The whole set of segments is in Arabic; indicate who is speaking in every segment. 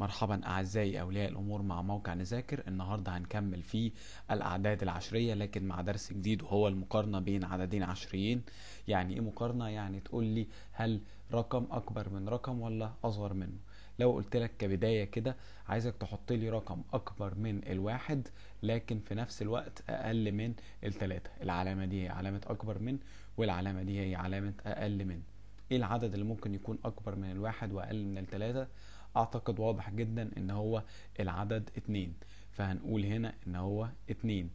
Speaker 1: مرحبا اعزائي اولياء الامور مع موقع نذاكر النهارده هنكمل في الاعداد العشريه لكن مع درس جديد وهو المقارنه بين عددين عشريين يعني ايه مقارنه يعني تقول لي هل رقم اكبر من رقم ولا اصغر منه لو قلت لك كبدايه كده عايزك تحط لي رقم اكبر من الواحد لكن في نفس الوقت اقل من الثلاثه العلامه دي هي علامه اكبر من والعلامه دي هي علامه اقل من ايه العدد اللي ممكن يكون اكبر من الواحد واقل من الثلاثه اعتقد واضح جدا ان هو العدد اتنين فهنقول هنا ان هو اتنين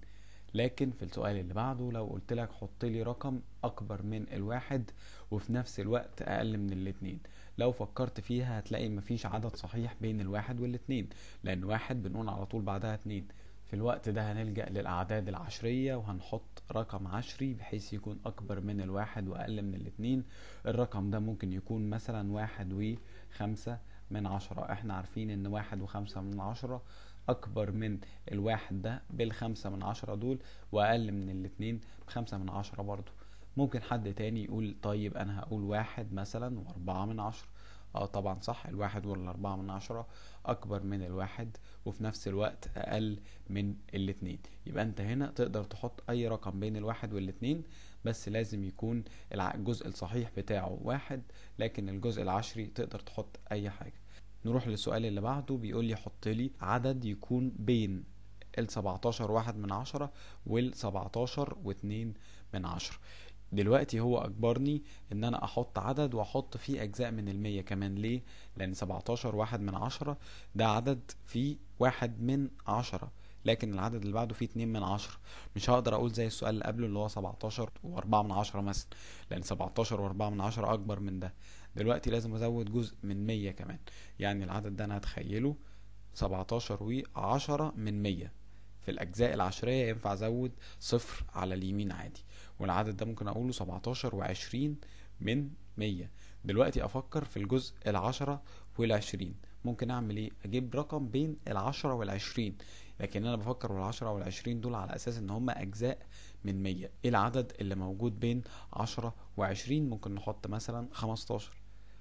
Speaker 1: لكن في السؤال اللي بعده لو قلت لك حط لي رقم اكبر من الواحد وفي نفس الوقت اقل من الاتنين لو فكرت فيها هتلاقي مفيش عدد صحيح بين الواحد والاتنين لان واحد بنقول على طول بعدها اتنين في الوقت ده هنلجأ للأعداد العشرية وهنحط رقم عشري بحيث يكون أكبر من الواحد وأقل من الاتنين الرقم ده ممكن يكون مثلا واحد وخمسة من عشرة احنا عارفين ان واحد وخمسة من عشرة اكبر من الواحد ده بالخمسة من عشرة دول واقل من الاتنين بخمسة من عشرة برضو ممكن حد تاني يقول طيب انا هقول واحد مثلا واربعة من عشرة اه طبعا صح الواحد والاربعة من عشرة اكبر من الواحد وفي نفس الوقت اقل من الاتنين يبقى انت هنا تقدر تحط اي رقم بين الواحد والاتنين بس لازم يكون الجزء الصحيح بتاعه واحد لكن الجزء العشري تقدر تحط اي حاجه نروح للسؤال اللي بعده بيقول لي حط لي عدد يكون بين ال 17 واحد من عشرة وال 17 واتنين من عشرة دلوقتي هو اجبرني ان انا احط عدد واحط فيه اجزاء من المية كمان ليه لان 17 واحد من عشرة ده عدد فيه واحد من عشرة لكن العدد اللي بعده فيه 2 من 10 مش هقدر اقول زي السؤال اللي قبله اللي هو 17 و4 من 10 مثلا لان 17 و4 من 10 اكبر من ده دلوقتي لازم ازود جزء من 100 كمان يعني العدد ده انا هتخيله 17 و10 من 100 في الاجزاء العشريه ينفع ازود صفر على اليمين عادي والعدد ده ممكن اقوله 17 و20 من 100 دلوقتي افكر في الجزء العشرة والعشرين ممكن اعمل ايه اجيب رقم بين العشرة والعشرين لكن انا بفكر بالعشرة والعشرين دول على اساس ان هما اجزاء من مية ايه العدد اللي موجود بين عشرة وعشرين ممكن نحط مثلا خمستاشر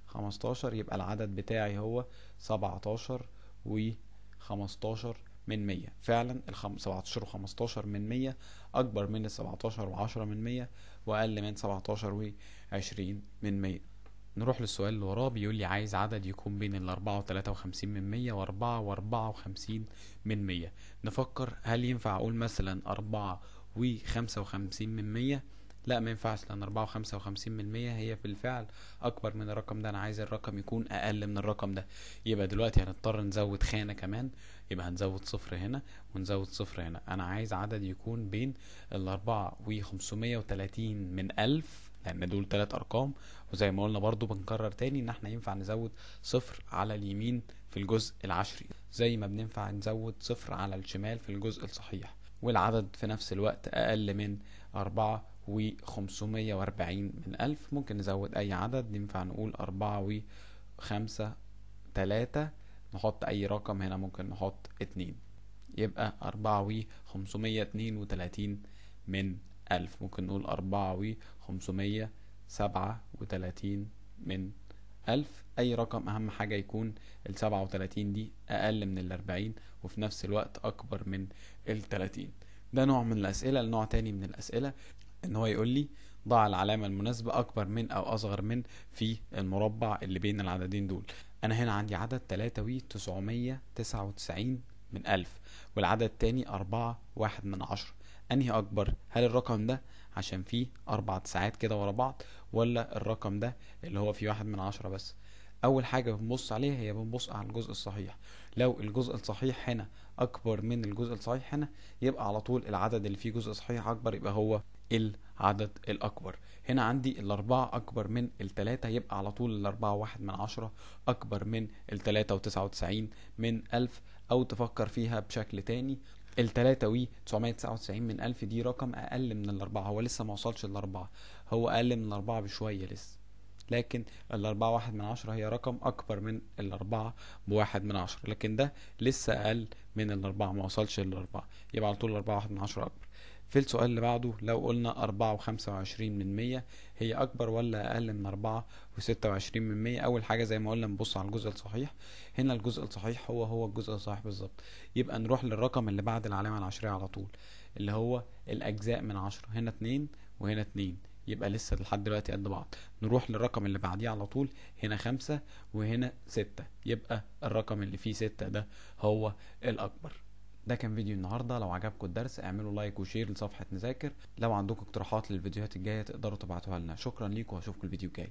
Speaker 1: خمستاشر يبقى العدد بتاعي هو سبعتاشر وخمستاشر من مية فعلا الخم... سبعتاشر وخمستاشر من مية أكبر من السبعتاشر وعشرة من مية وأقل من سبعتاشر وعشرين من مية نروح للسؤال اللي وراه بيقول لي عايز عدد يكون بين ال 4 و 53 من 100 و 4 و 54 من 100 نفكر هل ينفع اقول مثلا 4 و 55 من 100 لا ما ينفعش لان 4 و 55 من 100 هي في الفعل اكبر من الرقم ده انا عايز الرقم يكون اقل من الرقم ده يبقى دلوقتي هنضطر نزود خانة كمان يبقى هنزود صفر هنا ونزود صفر هنا انا عايز عدد يكون بين ال 4 و 530 من 1000 لان دول تلات ارقام وزي ما قلنا برضو بنكرر تاني ان احنا ينفع نزود صفر على اليمين في الجزء العشري زي ما بننفع نزود صفر على الشمال في الجزء الصحيح والعدد في نفس الوقت اقل من اربعة وخمسمية واربعين من الف ممكن نزود اي عدد ينفع نقول اربعة وخمسة تلاتة نحط اي رقم هنا ممكن نحط اتنين يبقى اربعة وخمسمية اتنين وتلاتين من ألف ممكن نقول أربعة وخمسمية سبعة وتلاتين من ألف أي رقم أهم حاجة يكون السبعة وتلاتين دي أقل من الأربعين وفي نفس الوقت أكبر من التلاتين ده نوع من الأسئلة لنوع تاني من الأسئلة إن هو يقول لي ضع العلامة المناسبة أكبر من أو أصغر من في المربع اللي بين العددين دول أنا هنا عندي عدد تلاتة وتسعمية تسعة وتسعين من ألف والعدد التاني أربعة واحد من عشرة انهي اكبر هل الرقم ده عشان فيه اربع ساعات كده ورا بعض ولا الرقم ده اللي هو فيه واحد من عشرة بس اول حاجه بنبص عليها هي بنبص على الجزء الصحيح لو الجزء الصحيح هنا اكبر من الجزء الصحيح هنا يبقى على طول العدد اللي فيه جزء صحيح اكبر يبقى هو العدد الاكبر هنا عندي الاربعة اكبر من التلاتة يبقى على طول الاربعة واحد من عشرة اكبر من التلاتة وتسعة وتسعين من الف او تفكر فيها بشكل تاني ال 3 وي 999 من 1000 دي رقم اقل من الاربعه هو لسه ما وصلش 4 هو اقل من الاربعه بشويه لسه لكن الأربعة واحد من عشرة هي رقم أكبر من الأربعة 1 من عشرة لكن ده لسه أقل من الأربعة ما وصلش 4 يبقى على طول الأربعة واحد من عشرة أكبر في السؤال اللي بعده لو قلنا أربعة وخمسة وعشرين من مية هي أكبر ولا أقل من أربعة وستة وعشرين من مية أول حاجة زي ما قلنا نبص على الجزء الصحيح هنا الجزء الصحيح هو هو الجزء الصحيح بالظبط يبقى نروح للرقم اللي بعد العلامة العشرية على طول اللي هو الأجزاء من عشرة هنا اتنين وهنا اتنين يبقى لسه لحد دلوقتي قد بعض نروح للرقم اللي بعديه على طول هنا خمسة وهنا ستة يبقى الرقم اللي فيه ستة ده هو الأكبر ده كان فيديو النهارده لو عجبكم الدرس اعملوا لايك وشير لصفحه نذاكر لو عندكم اقتراحات للفيديوهات الجايه تقدروا تبعتوها لنا شكرا ليكم واشوفكم الفيديو الجاي